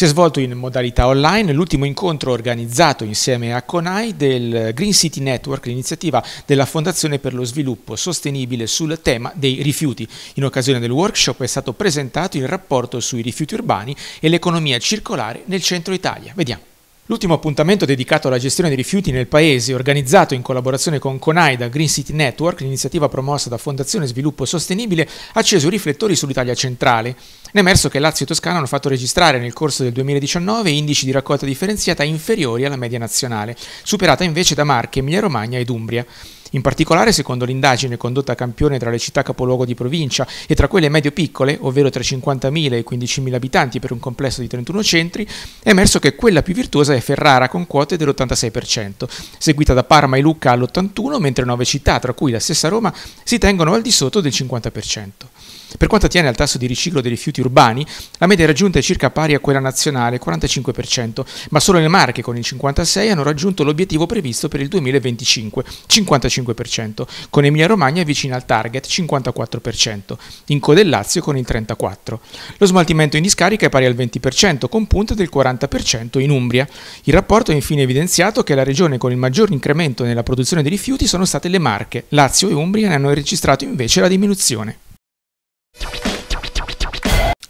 Si è svolto in modalità online l'ultimo incontro organizzato insieme a CONAI del Green City Network, l'iniziativa della Fondazione per lo Sviluppo Sostenibile sul tema dei rifiuti. In occasione del workshop è stato presentato il rapporto sui rifiuti urbani e l'economia circolare nel centro Italia. Vediamo. L'ultimo appuntamento dedicato alla gestione dei rifiuti nel Paese, organizzato in collaborazione con Conaida Green City Network, l'iniziativa promossa da Fondazione Sviluppo Sostenibile, ha acceso i riflettori sull'Italia centrale. Ne è emerso che Lazio e Toscana hanno fatto registrare nel corso del 2019 indici di raccolta differenziata inferiori alla media nazionale, superata invece da Marche, Emilia-Romagna ed Umbria. In particolare, secondo l'indagine condotta a campione tra le città capoluogo di provincia e tra quelle medio-piccole, ovvero tra 50.000 e 15.000 abitanti per un complesso di 31 centri, è emerso che quella più virtuosa è Ferrara con quote dell'86%, seguita da Parma e Lucca all'81%, mentre nove città, tra cui la stessa Roma, si tengono al di sotto del 50%. Per quanto attiene al tasso di riciclo dei rifiuti urbani, la media raggiunta è circa pari a quella nazionale, 45%, ma solo le Marche con il 56% hanno raggiunto l'obiettivo previsto per il 2025, 55%, con Emilia-Romagna vicina al target, 54%, in Code Lazio con il 34%. Lo smaltimento in discarica è pari al 20%, con punta del 40% in Umbria. Il rapporto ha infine evidenziato che la regione con il maggior incremento nella produzione di rifiuti sono state le Marche, Lazio e Umbria ne hanno registrato invece la diminuzione.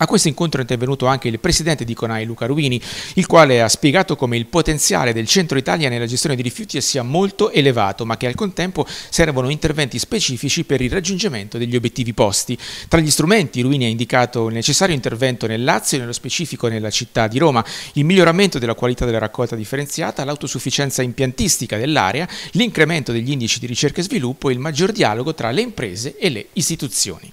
A questo incontro è intervenuto anche il presidente di Conai Luca Ruini, il quale ha spiegato come il potenziale del centro Italia nella gestione dei rifiuti sia molto elevato, ma che al contempo servono interventi specifici per il raggiungimento degli obiettivi posti. Tra gli strumenti Ruini ha indicato il necessario intervento nel Lazio e nello specifico nella città di Roma, il miglioramento della qualità della raccolta differenziata, l'autosufficienza impiantistica dell'area, l'incremento degli indici di ricerca e sviluppo e il maggior dialogo tra le imprese e le istituzioni.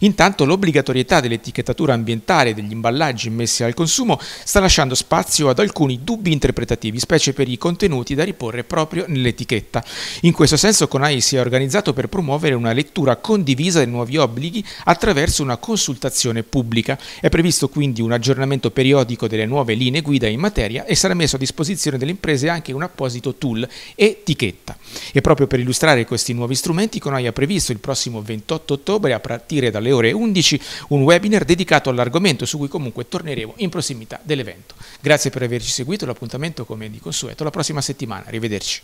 Intanto l'obbligatorietà dell'etichettatura ambientale degli imballaggi immessi al consumo sta lasciando spazio ad alcuni dubbi interpretativi, specie per i contenuti da riporre proprio nell'etichetta. In questo senso Conai si è organizzato per promuovere una lettura condivisa dei nuovi obblighi attraverso una consultazione pubblica. È previsto quindi un aggiornamento periodico delle nuove linee guida in materia e sarà messo a disposizione delle imprese anche un apposito tool etichetta. E proprio per illustrare questi nuovi strumenti Conai ha previsto il prossimo 28 ottobre a partire partire dalle ore 11 un webinar dedicato all'argomento su cui comunque torneremo in prossimità dell'evento. Grazie per averci seguito, l'appuntamento come di consueto la prossima settimana. Arrivederci.